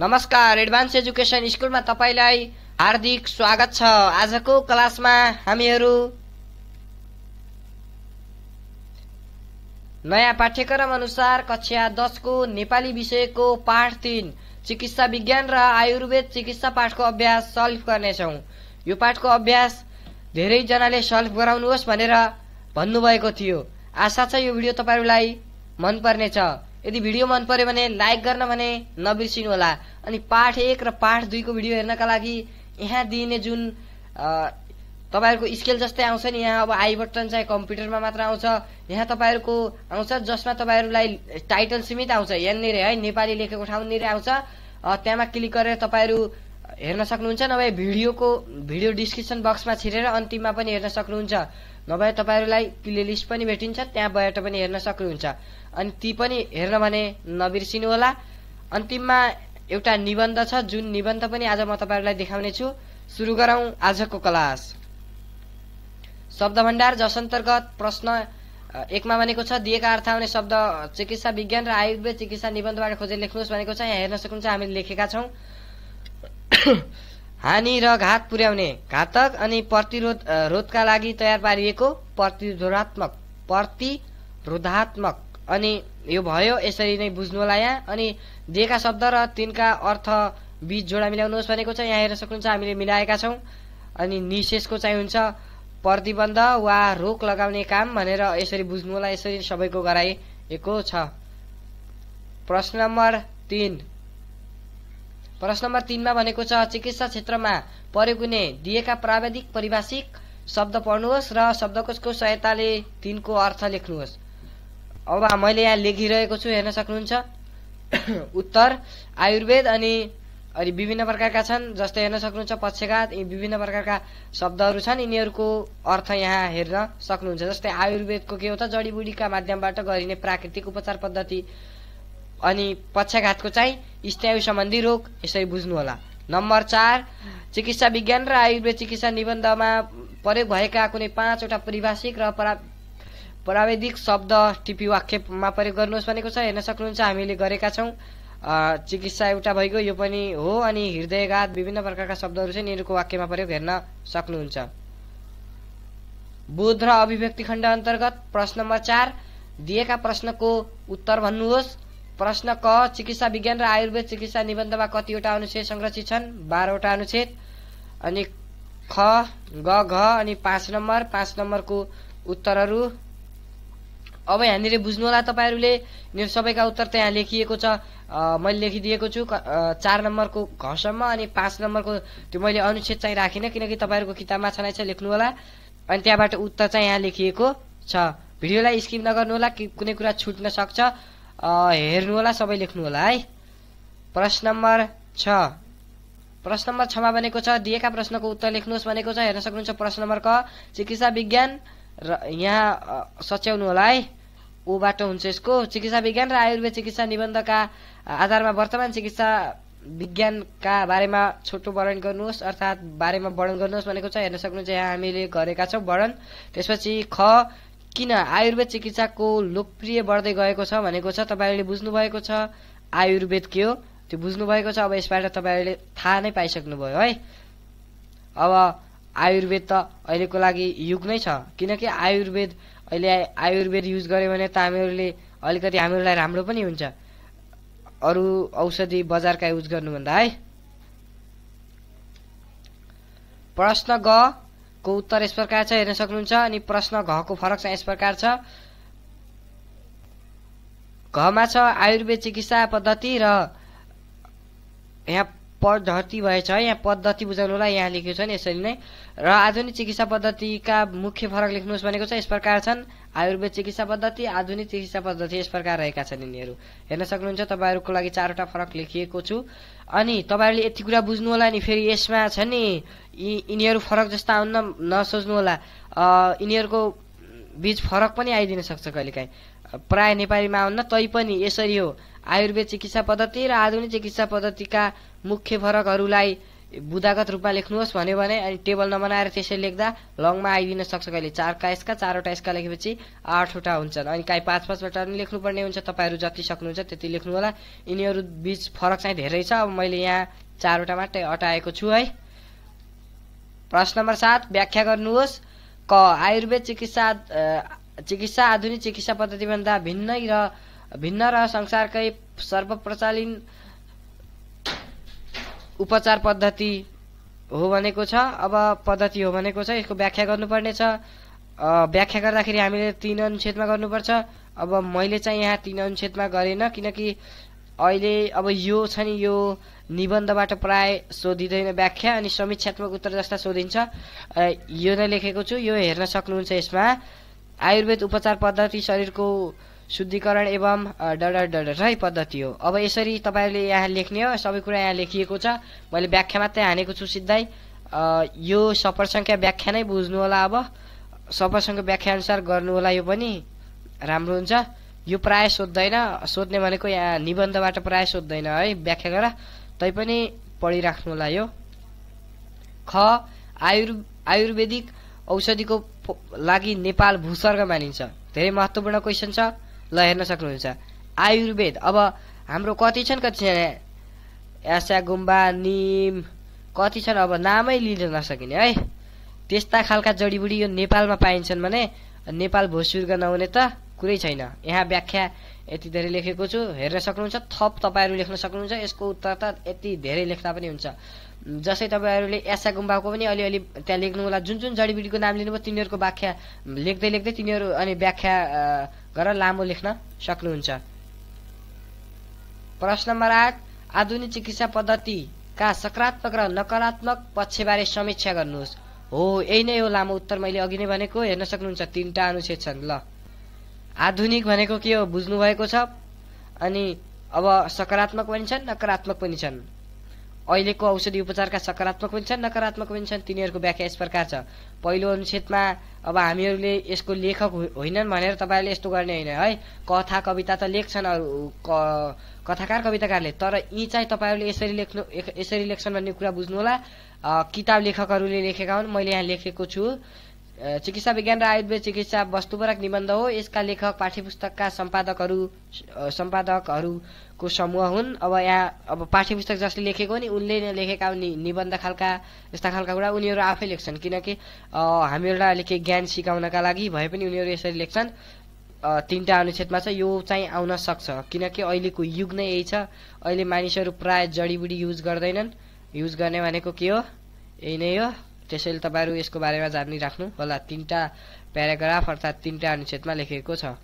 नमस्कार advance education स्कुलमा तपाईँलाई हार्दिक स्वागत छ आजको क्लासमा हामीहरू नयाँ पाठ्यक्रम अनुसार कक्षा दसको नेपाली विषयको पाठ तिन चिकित्सा विज्ञान र आयुर्वेद चिकित्सा पाठको अभ्यास सल्भ गर्नेछौँ यो पाठको अभ्यास धेरैजनाले सल्भ गराउनुहोस् भनेर भन्नुभएको थियो आशा छ यो भिडियो तपाईँहरूलाई मनपर्नेछ यदि भिडियो मन पर्यो भने लाइक गर्न भने होला अनि पाठ एक र पाठ दुईको भिडियो हेर्नका लागि यहाँ दिइने जुन तपाईँहरूको स्केल जस्तै आउँछ नि यहाँ अब आई बटन चाहिँ कम्प्युटरमा मात्र आउँछ यहाँ तपाईँहरूको आउँछ जसमा तपाईँहरूलाई टाइटल सीमित आउँछ यहाँनिर है नेपाली लेखेको ठाउँनिर आउँछ त्यहाँमा क्लिक गरेर तपाईँहरू हेर्न सक्नुहुन्छ नभए भिडियोको भिडियो डिस्क्रिप्सन बक्समा छिरेर अन्तिममा पनि हेर्न सक्नुहुन्छ नभए तपाईँहरूलाई प्लेलिस्ट पनि भेटिन्छ त्यहाँबाट पनि हेर्न सक्नुहुन्छ अनि ती पनि हेर्न भने नबिर्सिनु होला अन्तिममा एउटा निबन्ध छ जुन निबन्ध पनि आज म तपाईँहरूलाई देखाउनेछु छु सुरु गरौँ आजको क्लास शब्द भण्डार जस अन्तर्गत प्रश्न एकमा भनेको छ दिएका अर्थ आउने शब्द चिकित्सा विज्ञान र आयुर्वेद चिकित्सा निबन्धबाट खोजेर लेख्नुहोस् भनेको छ यहाँ हेर्न सक्नुहुन्छ हामीले लेखेका छौँ हानि र घात पुर्याउने घातक अनि प्रतिरोध रोधका लागि तयार पारिएको प्रतिरोधात्मक प्रतिरोधात्मक अनि यो भयो यसरी नै बुझ्नु होला यहाँ अनि दिएका शब्द र तिनका अर्थ बिच जोडा मिलाउनुहोस् भनेको छ यहाँ हेर्न सक्नुहुन्छ हामीले मिलाएका छौँ अनि निशेषको चाहिँ हुन्छ प्रतिबन्ध वा रोक लगाउने काम भनेर यसरी बुझ्नु होला यसरी सबैको गराइएको छ प्रश्न नम्बर तिन प्रश्न नम्बर तिनमा भनेको छ चिकित्सा क्षेत्रमा प्रयोग हुने दिएका प्राविधिक परिभाषिक शब्द पढ्नुहोस् र शब्दकोशको सहायताले तिनको अर्थ लेख्नुहोस् अब मैले यहाँ लेखिरहेको छु हेर्न सक्नुहुन्छ उत्तर आयुर्वेद अनि अनि विभिन्न प्रकारका छन् जस्तै हेर्न सक्नुहुन्छ पक्षघात यी विभिन्न प्रकारका शब्दहरू छन् यिनीहरूको अर्थ यहाँ हेर्न सक्नुहुन्छ जस्तै आयुर्वेदको के हो त जडीबुडीका माध्यमबाट गरिने प्राकृतिक उपचार पद्धति अनि पक्षघातको चाहिँ स्नायु सम्बन्धी रोग यसरी बुझ्नुहोला नम्बर चार चिकित्सा विज्ञान र आयुर्वेद चिकित्सा निबन्धमा प्रयोग भएका कुनै पाँचवटा परिभाषिक र प्राविधिक शब्द टिपी वाक्यमा प्रयोग गर्नुहोस् भनेको छ हेर्न सक्नुहुन्छ हामीले गरेका छौँ चिकित्सा एउटा भइगयो यो पनि हो अनि हृदयघात विभिन्न प्रकारका शब्दहरू चाहिँ यिनीहरूको वाक्यमा प्रयोग हेर्न सक्नुहुन्छ बोध र अभिव्यक्ति खण्ड अन्तर्गत प्रश्न नम्बर चार दिएका प्रश्नको उत्तर भन्नुहोस् प्रश्न क चिकित्सा विज्ञान र आयुर्वेद चिकित्सा निबन्धमा कतिवटा अनुच्छेद संरक्षित छन् बाह्रवटा अनुच्छेद अनि ख ग घ अनि पाँच नम्बर पाँच नम्बरको उत्तरहरू अब यहाँनिर बुझ्नु होला तपाईँहरूले मेरो सबैका उत्तर त यहाँ लेखिएको छ मैले लेखिदिएको छु चार नम्बरको घसम्म अनि पाँच नम्बरको त्यो मैले अनुच्छेद चाहिँ राखिनँ किनकि तपाईँहरूको किताबमा छ नै छ लेख्नु होला अनि त्यहाँबाट उत्तर चाहिँ यहाँ लेखिएको छ भिडियोलाई स्किप नगर्नु होला कुनै कुरा छुट्न सक्छ हेर्नु होला सबै लेख्नु होला है प्रश्न नम्बर छ प्रश्न नम्बर छमा भनेको छ दिएका प्रश्नको उत्तर लेख्नुहोस् भनेको छ हेर्न सक्नुहुन्छ प्रश्न नम्बर क चिकित्सा विज्ञान र यहाँ सच्याउनु होला है बाटो हुन्छ यसको चिकित्सा विज्ञान र आयुर्वेद चिकित्सा निबन्धका आधारमा वर्तमान चिकित्सा विज्ञानका बारेमा छोटो वर्णन गर्नुहोस् अर्थात् बारेमा वर्णन गर्नुहोस् भनेको छ हेर्न सक्नुहुन्छ यहाँ हामीले गरेका छौँ वर्णन त्यसपछि ख किन आयुर्वेद चिकित्साको लोकप्रिय बढ्दै गएको छ भनेको छ तपाईँहरूले बुझ्नुभएको छ आयुर्वेद के हो त्यो बुझ्नुभएको छ अब यसबाट तपाईँहरूले थाहा नै पाइसक्नुभयो है अब आयुर्वेद त अहिलेको लागि युग नै छ किनकि आयुर्वेद अहिले आयुर्वेद युज गऱ्यो भने त हामीहरूले अलिकति हामीहरूलाई राम्रो पनि हुन्छ अरू औषधि बजारका युज गर्नुभन्दा है प्रश्न ग को उत्तर यस प्रकार छ हेर्न सक्नुहुन्छ अनि प्रश्न घको फरक छ यस प्रकार छ घमा छ आयुर्वेद चिकित्सा पद्धति र यहाँ पद्धति भएछ है यहाँ पद्धति होला यहाँ लेखेको नि यसरी नै र आधुनिक चिकित्सा पद्धतिका मुख्य फरक लेख्नुहोस् भनेको छ यस प्रकार छन् आयुर्वेद चिकित्सा पद्धति आधुनिक चिकित्सा पद्धति यस प्रकार रहेका छन् यिनीहरू हेर्न सक्नुहुन्छ तपाईँहरूको लागि चारवटा फरक लेखिएको छु अनि तपाईँहरूले यति कुरा बुझ्नु होला नि फेरि यसमा छ नि यी यिनीहरू फरक जस्ता आउन नसोच्नु होला यिनीहरूको बिच फरक पनि आइदिन सक्छ कहिलेकाहीँ प्रायः नेपालीमा आउन्न पनि यसरी हो आयुर्वेद चिकित्सा पद्धति र आधुनिक चिकित्सा पद्धतिका मुख्य फरकहरूलाई बुदागत रूपमा लेख्नुहोस् भन्यो भने अनि टेबल नबनाएर त्यसरी लेख्दा लङमा आइदिन सक्छ कहिले चारका यसका चारवटा यसका लेखेपछि आठवटा हुन्छन् अनि काहीँ पाँच पाँचवटा पनि लेख्नुपर्ने हुन्छ तपाईँहरू जति सक्नुहुन्छ त्यति लेख्नु होला यिनीहरू बिच फरक चाहिँ धेरै छ अब मैले यहाँ चारवटा मात्रै अटाएको छु है प्रश्न नम्बर सात व्याख्या गर्नुहोस् क आयुर्वेद चिकित्सा चिकित्सा आधुनिक चिकित्सा पद्धतिभन्दा भिन्नै र भिन्न र संसारकै सर्वप्रचालिन उपचार पद्धति हो भनेको छ अब पद्धति हो भनेको छ यसको व्याख्या गर्नुपर्नेछ व्याख्या गर्दाखेरि हामीले तिन अनुच्छेदमा गर्नुपर्छ अब मैले चाहिँ यहाँ तिन अनुच्छेदमा गरेन किनकि अहिले अब यो छ नि यो निबन्धबाट प्राय सोधिँदैन व्याख्या अनि समीक्षात्मक उत्तर जस्ता सोधिन्छ यो नै लेखेको छु यो हेर्न सक्नुहुन्छ यसमा आयुर्वेद उपचार पद्धति शरीरको शुद्धिकरण एवं डडर पद्धति हो अब यसरी तपाईँहरूले यहाँ लेख्ने हो सबै कुरा यहाँ लेखिएको छ मैले व्याख्या मात्रै हानेको छु सिधै यो सपरसङ्ख्या व्याख्या नै होला अब सपरसङ्ख्या व्याख्याअनुसार होला यो पनि राम्रो हुन्छ यो प्राय सोध्दैन सोध्ने भनेको यहाँ निबन्धबाट प्राय सोध्दैन है व्याख्या गर तैपनि होला यो ख आयुर् आयुर्वेदिक औषधिको लागि नेपाल भूस्वर्ग मानिन्छ धेरै महत्त्वपूर्ण क्वेसन छ ल हेर्न सक्नुहुन्छ आयुर्वेद अब हाम्रो कति छन् कति छन् यासा गुम्बा निम कति छन् अब नामै लिन नसकिने है त्यस्ता खालका जडीबुडी यो नेपालमा पाइन्छन् भने नेपाल भूस्वर्ग नहुने त कुरै छैन यहाँ व्याख्या यति धेरै लेखेको छु हेर्न सक्नुहुन्छ थप तपाईँहरू लेख्न सक्नुहुन्छ यसको उत्तर त यति धेरै लेख्दा पनि हुन्छ जस्तै तपाईँहरूले यासा गुम्बाको पनि अलिअलि त्यहाँ लेख्नु होला जुन जुन जडीबिडीको नाम लिनुभयो तिनीहरूको व्याख्या लेख्दै लेख्दै तिनीहरू अनि व्याख्या गरेर लामो लेख्न सक्नुहुन्छ प्रश्न नम्बर आठ आधुनिक चिकित्सा पद्धतिका सकारात्मक र नकारात्मक पक्षबारे समीक्षा गर्नुहोस् हो यही नै हो लामो उत्तर मैले अघि नै भनेको हेर्न सक्नुहुन्छ तिनवटा अनुच्छेद छन् ल आधुनिक भनेको के हो बुझ्नुभएको छ अनि अब सकारात्मक पनि छन् नकारात्मक पनि छन् अहिलेको औषधि उपचारका सकारात्मक पनि छन् नकारात्मक पनि छन् तिनीहरूको व्याख्या यस प्रकार छ पहिलो अनुच्छेदमा अब हामीहरूले यसको लेखक होइनन् भनेर तपाईँहरूले यस्तो गर्ने होइन है कथा कविता त लेख्छन् अरू कथाकार कविताकारले तर यी चाहिँ तपाईँहरूले यसरी लेख्नु यसरी लेख्छन् भन्ने कुरा बुझ्नु होला किताब लेखकहरूले लेखेका हुन् मैले यहाँ लेखेको छु चिकित्सा विज्ञान र आयुर्वेद चिकित्सा वस्तुपरक निबन्ध हो यसका लेखक पाठ्यपुस्तकका सम्पादकहरू सम्पादकहरू को समूह हुन् अब यहाँ अब पाठ्य पुस्तक जसले लेखेको नि उनले नै लेखेका नि निबन्ध खालका यस्ता खालका कुरा उनीहरू आफै लेख्छन् किनकि हामीहरूलाई अलिकति ज्ञान सिकाउनका लागि भए पनि उनीहरू यसरी लेख्छन् तिनवटा अनुच्छेदमा चाहिँ यो चाहिँ आउन सक्छ किनकि अहिलेको युग नै यही छ अहिले मानिसहरू प्राय जडीबुडी युज गर्दैनन् युज गर्ने भनेको के हो यही नै हो त्यसैले तपाईँहरू यसको बारेमा जानिराख्नु राख्नु होला तिनवटा प्याराग्राफ अर्थात् तिनवटा अनुच्छेदमा लेखेको छ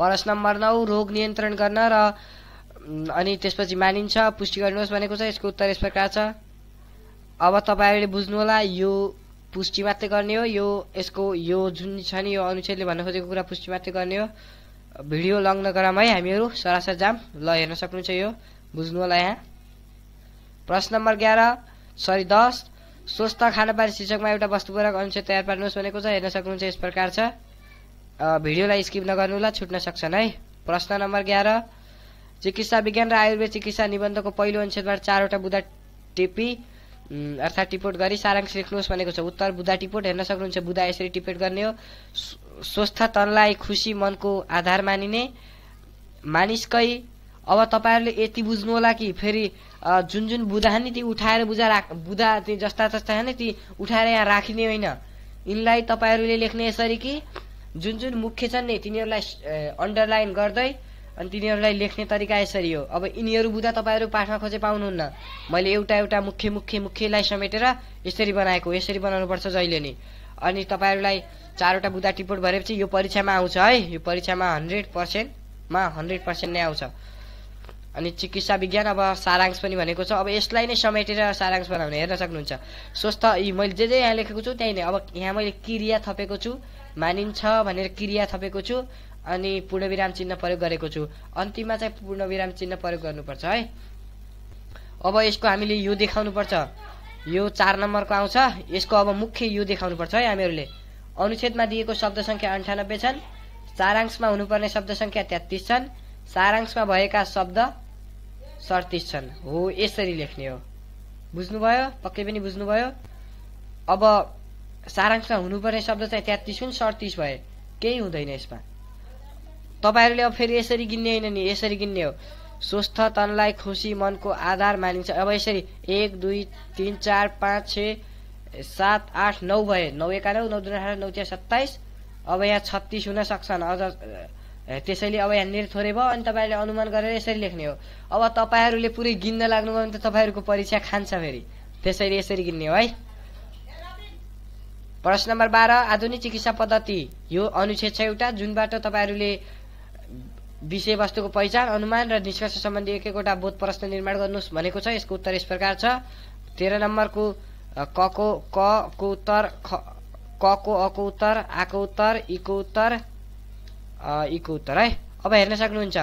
प्रश्न नम्बर नौ रोग नियन्त्रण गर्न र अनि त्यसपछि मानिन्छ पुष्टि गर्नुहोस् भनेको छ यसको उत्तर यस प्रकार छ अब तपाईँहरूले बुझ्नुहोला यो पुष्टि मात्रै गर्ने हो यो यसको यो जुन छ नि यो अनुच्छेदले भन्न खोजेको कुरा पुष्टि मात्रै गर्ने हो भिडियो लग्न नगराम है हामीहरू सरासर जाम ल हेर्न सक्नुहुन्छ यो बुझ्नु होला यहाँ प्रश्न नम्बर एघार सरी दस स्वस्थ खानपान शीर्षकमा एउटा वस्तुपूरक अनुच्छेद तयार पार्नुहोस् भनेको छ हेर्न सक्नुहुन्छ यस प्रकार छ भिडियोलाई स्किप नगर्नुलाई छुट्न सक्छन् है प्रश्न नम्बर एघार चिकित्सा विज्ञान र आयुर्वेद चिकित्सा निबन्धको पहिलो अनुच्छेदबाट चारवटा बुधा टिपी अर्थात् टिपोट गरी सारांश लेख्नुहोस् भनेको छ उत्तर बुधा टिपोट हेर्न सक्नुहुन्छ बुधा यसरी टिपेट गर्ने हो स्वस्थ तनलाई खुसी मनको आधार मानिने मानिसकै अब तपाईँहरूले यति बुझ्नु होला कि फेरि जुन जुन बुधा नि ती उठाएर बुझा राख बुधा ती जस्ता तस्ता नि ती उठाएर यहाँ राखिने होइन यिनलाई तपाईँहरूले लेख्ने यसरी कि जुन जुन मुख्य छन् नि तिनीहरूलाई अन्डरलाइन गर्दै अनि तिनीहरूलाई लेख्ने तरिका यसरी हो अब यिनीहरू बुझ्दा तपाईँहरू पाठमा खोजे पाउनुहुन्न मैले एउटा एउटा मुख्य मुख्य मुख्यलाई समेटेर यसरी बनाएको यसरी बनाउनुपर्छ जहिले नि अनि तपाईँहरूलाई चारवटा बुदा टिपोट भरेपछि यो परीक्षामा आउँछ है यो परीक्षामा हन्ड्रेड पर्सेन्टमा हन्ड्रेड पर्सेन्ट नै आउँछ अनि चिकित्सा विज्ञान अब सारांश पनि भनेको छ अब यसलाई नै समेटेर सारांश बनाउने हेर्न सक्नुहुन्छ स्वस्थ यी मैले जे जे यहाँ लेखेको छु त्यहीँ नै अब यहाँ मैले क्रिया थपेको छु मानिन्छ भनेर क्रिया थपेको छु अनि पूर्णविराम चिन्ह प्रयोग गरेको छु अन्तिममा चाहिँ पूर्णविराम चिन्ह प्रयोग गर्नुपर्छ है अब यसको हामीले यो देखाउनुपर्छ यो चार नम्बरको आउँछ यसको अब मुख्य यो देखाउनुपर्छ है हामीहरूले अनुच्छेदमा दिएको शब्द सङ्ख्या अन्ठानब्बे छन् सारांशमा हुनुपर्ने शब्द सङ्ख्या तेत्तिस छन् सारांशमा भएका शब्द सडतिस छन् हो यसरी लेख्ने हो बुझ्नुभयो पक्कै पनि बुझ्नुभयो अब सारांशमा हुनुपर्ने शब्द चाहिँ तेत्तिस हुन् सडतिस भए केही हुँदैन यसमा तपाईँहरूले अब फेरि यसरी गिन्ने होइन नि यसरी गिन्ने हो स्वस्थ तनलाई खुसी मनको आधार मानिन्छ अब यसरी एक दुई तिन चार पाँच छ सात आठ नौ भए नौ एकानौ नौ दुई अठार नौ त्यहाँ सत्ताइस अब यहाँ छत्तिस हुन सक्छन् अझ त्यसैले अब यहाँनिर थोरै भयो अनि तपाईँहरूले अनुमान गरेर यसरी लेख्ने हो अब तपाईँहरूले पुरै गिन्न लाग्नुभयो भने त तपाईँहरूको परीक्षा खान्छ फेरि त्यसैले यसरी गिन्ने हो है प्रश्न नम्बर बाह्र आधुनिक चिकित्सा पद्धति यो अनुच्छेद छ एउटा जुनबाट तपाईँहरूले विषयवस्तुको पहिचान अनुमान र निष्कर्ष सम्बन्धी एक एकवटा बोध प्रश्न निर्माण गर्नुहोस् भनेको छ यसको उत्तर यस प्रकार छ तेह्र नम्बरको क को क को उत्तर ख क को अको उत्तर आको उत्तर इको उत्तर यीको उत्तर है अब हेर्न सक्नुहुन्छ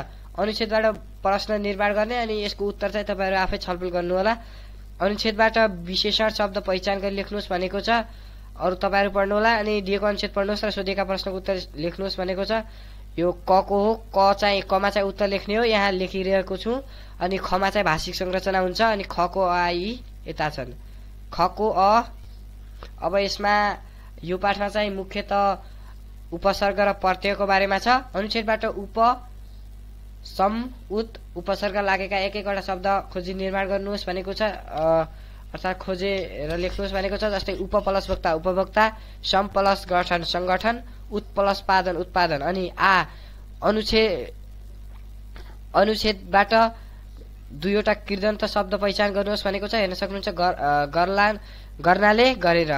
अनुच्छेदबाट प्रश्न निर्माण गर्ने अनि यसको उत्तर चाहिँ तपाईँहरू आफै छलफल गर्नुहोला अनुच्छेदबाट विशेषण शब्द पहिचान गरी लेख्नुहोस् भनेको छ अरू तपाईँहरू पढ्नुहोला अनि दिएको अनुच्छेद पढ्नुहोस् र सोधेका प्रश्नको उत्तर लेख्नुहोस् भनेको छ यो क को हो क चाहिँ कमा चाहिँ उत्तर लेख्ने हो यहाँ लेखिरहेको छु अनि खमा चाहिँ भाषिक संरचना हुन्छ अनि ख खको आई यता छन् खको अ अब यसमा यो पाठमा चाहिँ मुख्यत उपसर्ग र प्रत्ययको बारेमा छ अनुच्छेदबाट उप सम उत उपसर्ग लागेका एक एकवटा शब्द खोजी निर्माण गर्नुहोस् भनेको छ अर्थात् खोजेर लेख्नुहोस् भनेको छ जस्तै उप प्लस वक्ता उपभोक्ता सम प्लस गठन सङ्गठन उत् प्लस पादन उत्पादन अनि आ अनुच्छेद अनुच्छेदबाट दुईवटा कृदन्त शब्द पहिचान गर्नुहोस् भनेको छ हेर्न सक्नुहुन्छ गर गर्ला गर्नाले गरेर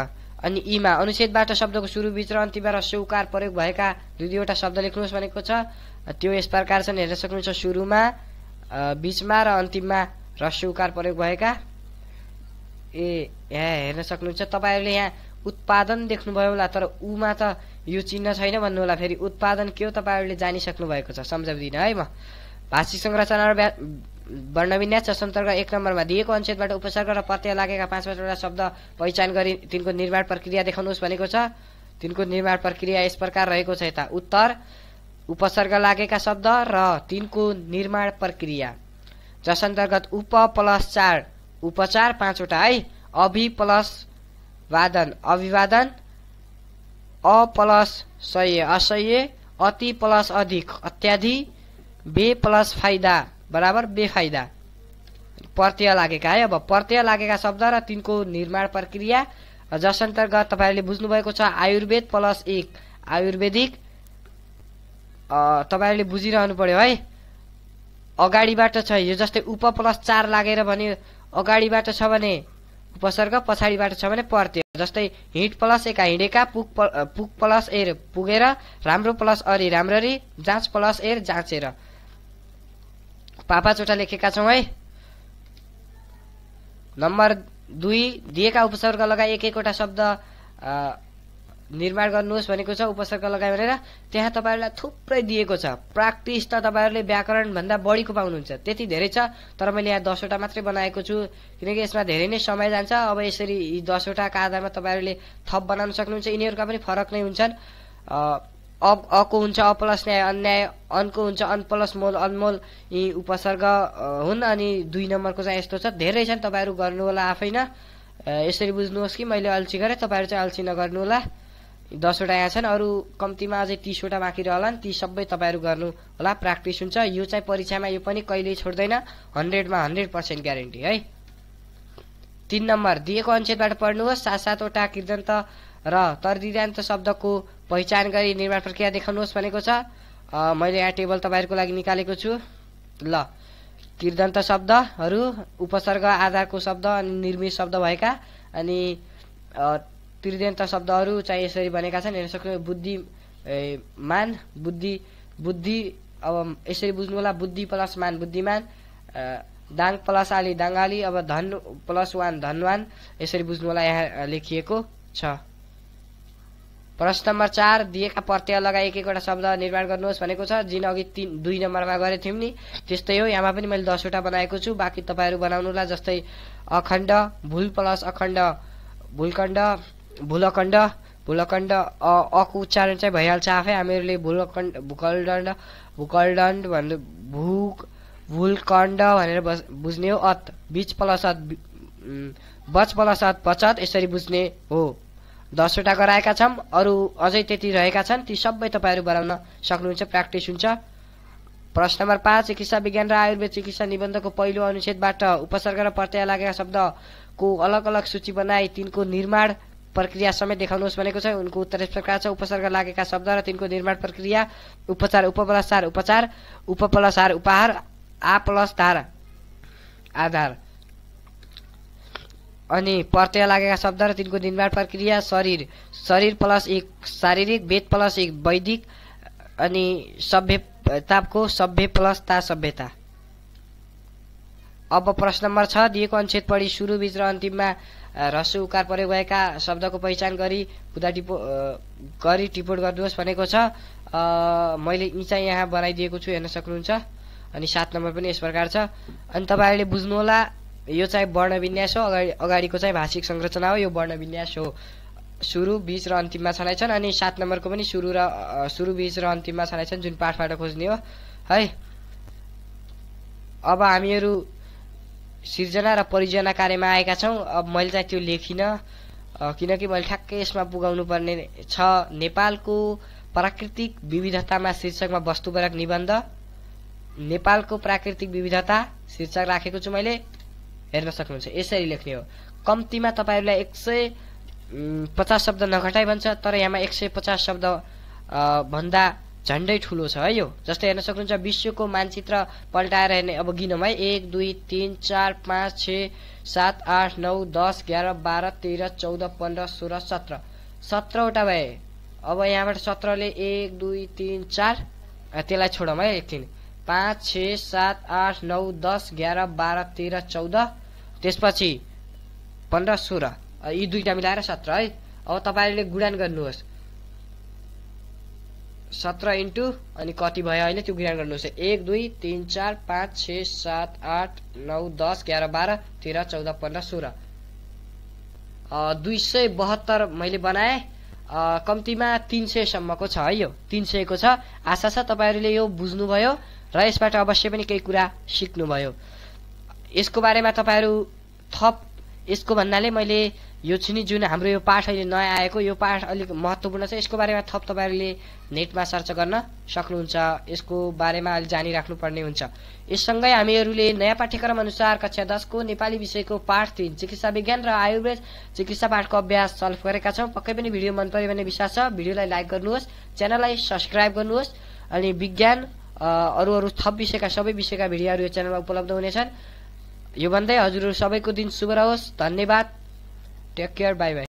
अनि ईमा अनुच्छेदबाट शब्दको सुरु र अन्तिममा र उकार प्रयोग भएका दुई दुईवटा शब्द लेख्नुहोस् भनेको छ त्यो यस प्रकार छन् हेर्न सक्नुहुन्छ सुरुमा बिचमा र अन्तिममा रस्य उकार प्रयोग भएका ए यहाँ हेर्न सक्नुहुन्छ तपाईँहरूले यहाँ उत्पादन देख्नुभयो होला तर उमा त यो चिन्ह छैन भन्नु होला फेरि उत्पादन के हो तपाईँहरूले जानिसक्नु भएको छ सम्झाउँदिनँ है म भाषिक संरचना र वर्णविन्यास अन्तर्गत एक नम्बरमा दिएको अनुच्छेदबाट उपसर्ग र प्रत्यय लागेका पाँच पाँचवटा शब्द पहिचान गरी तिनको निर्माण प्रक्रिया देखाउनुहोस् भनेको छ तिनको निर्माण प्रक्रिया यस प्रकार रहेको छ यता उत्तर उपसर्ग लागेका शब्द र तिनको निर्माण प्रक्रिया जस अन्तर्गत उप प्लस चार उपचार पाँचवटा है अभि प्लस वादन अभिवादन अ प्लस सय असह्य अति प्लस अधिक अत्याधि बे प्लस फाइदा बराबर बेफाइदा प्रत्यय लागेका है अब प्रत्यय लागेका शब्द र तिनको निर्माण प्रक्रिया जस जसअन्तर्गत तपाईँहरूले बुझ्नुभएको छ आयुर्वेद प्लस एक आयुर्वेदिक तपाईँहरूले बुझिरहनु पर्यो है अगाडिबाट छ यो जस्तै उप प्लस चार लागेर भने अगाडिबाट छ भने उपसर्ग पछाडिबाट छ भने प्रत्यय जस्तै हिँड प्लस एका हिँडेका पुग पुग प्लस एर पुगेर राम्रो प्लस अरे राम्ररी जाँच प्लस एर जाँचेर पापा चोटा लेखेका छौँ है नम्बर दुई दिएका उपसर्ग लगाए एक एकवटा शब्द निर्माण गर्नुहोस् भनेको छ उपसर्ग लगायो भनेर त्यहाँ तपाईँहरूलाई थुप्रै दिएको छ प्राक्टिस त तपाईँहरूले व्याकरणभन्दा बढीको पाउनुहुन्छ त्यति धेरै छ तर मैले यहाँ दसवटा मात्रै बनाएको छु किनकि यसमा धेरै नै समय जान्छ अब यसरी यी दसवटाका आधारमा तपाईँहरूले थप बनाउन सक्नुहुन्छ यिनीहरूका पनि फरक नै हुन्छन् अप अको हुन्छ अप्लस न्याय अन्याय अनको हुन्छ अन प्लस मोल अनमोल यी उपसर्ग हुन् अनि दुई नम्बरको चाहिँ यस्तो छ धेरै छन् तपाईँहरू गर्नुहोला आफै न यसरी बुझ्नुहोस् कि मैले अल्छी गरेँ तपाईँहरू चाहिँ अल्छी नगर्नु होला दसवटा यहाँ छन् अरू कम्तीमा अझै तिसवटा बाँकी नि ती सबै तपाईँहरू गर्नु होला प्र्याक्टिस हुन्छ यो चाहिँ परीक्षामा यो पनि कहिल्यै छोड्दैन हन्ड्रेडमा हन्ड्रेड पर्सेन्ट ग्यारेन्टी है तिन नम्बर दिएको अनुच्छेदबाट पढ्नुहोस् सात सातवटा किर्दन्त र तर्दिदान्त शब्दको पहिचान गरी निर्माण प्रक्रिया देखाउनुहोस् भनेको छ मैले यहाँ टेबल तपाईँहरूको लागि निकालेको छु ल किर्दन्त शब्दहरू उपसर्ग आधारको शब्द अनि निर्मित शब्द भएका अनि त्रिदन्त शब्दहरू चाहिँ यसरी बनेका छन् हेर्न सक्नु बुद्धि मान बुद्धि बुद्धि अब यसरी बुझ्नु होला बुद्धि प्लस मान बुद्धिमान दाङ प्लस आली दाङ्गाली अब धन प्लस वान धनवान यसरी बुझ्नु होला यहाँ लेखिएको छ प्रश्न नम्बर चार दिएका प्रत्यय लगाई एक एकवटा शब्द निर्माण गर्नुहोस् भनेको छ जिन अघि तिन दुई नम्बरमा गरेको थियौँ नि त्यस्तै हो यहाँमा पनि मैले दसवटा बनाएको छु बाँकी तपाईँहरू बनाउनुलाई जस्तै अखण्ड भुल प्लस अखण्ड भुलखण्ड भुलखण्ड भुलखण्ड अको उच्चारण चाहिँ भइहाल्छ आफै हामीहरूले भुलखण्ड भूकलदण्ड भूकलदण्ड भन्नु भू भुलकण्ड भनेर बुझ्ने हो अत बिच प्लस अत बच प्लस अत बचत यसरी बुझ्ने हो दसवटा गराएका छौँ अरू अझै त्यति रहेका छन् ती सबै तपाईँहरू बनाउन सक्नुहुन्छ प्र्याक्टिस हुन्छ प्रश्न नम्बर पाँच चिकित्सा विज्ञान र आयुर्वेद चिकित्सा निबन्धको पहिलो अनुच्छेदबाट उपसर्ग र प्रत्यय लागेका शब्दको अलग अलग सूची बनाई तिनको निर्माण प्रक्रिया समेत देखाउनुहोस् भनेको छ उनको उत्तर यस प्रकार छ उपसर्ग लागेका शब्द र तिनको निर्माण प्रक्रिया उपचार उपप्लसार उपचार उपप्लसार उपहार आ प्लस धार आधार अनि प्रत्यय लागेका शब्द र तिनको निर्माण प्रक्रिया शरीर शरीर प्लस एक शारीरिक वेद प्लस एक वैदिक अनि सभ्यताको सभ्य प्लस ता सभ्यता अब प्रश्न नम्बर छ दिएको अनुच्छेद पढी सुरुबीच र अन्तिममा रसु उकार प्रयोग भएका शब्दको पहिचान गरी कुदा टिपो गरी टिपोट गर्नुहोस् भनेको छ मैले इचाइ यहाँ बनाइदिएको छु हेर्न सक्नुहुन्छ अनि सात नम्बर पनि यस प्रकार छ अनि तपाईँहरूले बुझ्नुहोला यो चाहिँ वर्णविन्यास हो अगाडि अगाडिको चाहिँ भाषिक संरचना हो यो वर्णविन्यास हो सुरु बिच र अन्तिममा छनाइछन् अनि सात नम्बरको पनि सुरु र सुरु बिच र अन्तिममा छन् जुन पाठबाट खोज्ने हो है अब हामीहरू सिर्जना र परियोजना कार्यमा आएका छौँ अब मैले चाहिँ त्यो लेखिनँ किनकि मैले ठ्याक्कै यसमा पुगाउनु पर्ने छ नेपालको प्राकृतिक विविधतामा शीर्षकमा वस्तुपरक निबन्ध नेपालको प्राकृतिक विविधता शीर्षक राखेको छु मैले हेर्न सक्नुहुन्छ यसरी लेख्ने हो कम्तीमा तपाईँहरूलाई एक सय पचास शब्द नघटाइ भन्छ तर यहाँमा एक सय पचास शब्द भन्दा झन्डै ठुलो छ है यो जस्तै हेर्न सक्नुहुन्छ विश्वको मानचित्र पल्टाएर हेर्ने अब गिनौँ है एक दुई तिन चार पाँच छ सात आठ नौ दस एघार बाह्र तेह्र चौध पन्ध्र सोह्र सत्र सत्रवटा भए अब यहाँबाट सत्रले एक दुई तिन चार त्यसलाई छोडौँ है एकछिन पाँच छ सात आठ नौ दस एघार बाह्र तेह्र चौध त्यसपछि पन्ध्र सोह्र यी दुईवटा मिलाएर सत्र है अब तपाईँले गुणान गर्नुहोस् सत्र इन्टु अनि कति भयो अहिले त्यो गुणान गर्नुहोस् एक दुई तिन चार पाँच छ सात आठ नौ दस एघार बाह्र तेह्र चौध पन्ध्र सोह्र दुई सय बहत्तर मैले बनाएँ कम्तीमा तिन सयसम्मको छ है यो तिन सयको छ आशा छ तपाईँहरूले यो बुझ्नुभयो र यसबाट अवश्य पनि केही कुरा सिक्नुभयो यसको बारेमा तपाईँहरू थप यसको भन्नाले मैले यो छुनी जुन हाम्रो यो पाठ अहिले नयाँ आएको यो पाठ अलिक महत्त्वपूर्ण छ यसको बारेमा थप तपाईँहरूले नेटमा सर्च गर्न सक्नुहुन्छ यसको बारेमा अलि जानिराख्नुपर्ने हुन्छ यससँगै हामीहरूले नयाँ पाठ्यक्रम अनुसार कक्षा दसको नेपाली विषयको पाठ तिन चिकित्सा विज्ञान र आयुर्वेद चिकित्सा पाठको अभ्यास सल्भ गरेका छौँ पक्कै पनि भिडियो मन पऱ्यो भने विश्वास छ भिडियोलाई लाइक गर्नुहोस् च्यानललाई सब्सक्राइब गर्नुहोस् अनि विज्ञान अरू अरू थप विषयका सबै विषयका भिडियोहरू यो च्यानलमा उपलब्ध हुनेछन् यो भन्दै हजुरहरू सबैको दिन शुभ रहोस् धन्यवाद टेक केयर बाई बाई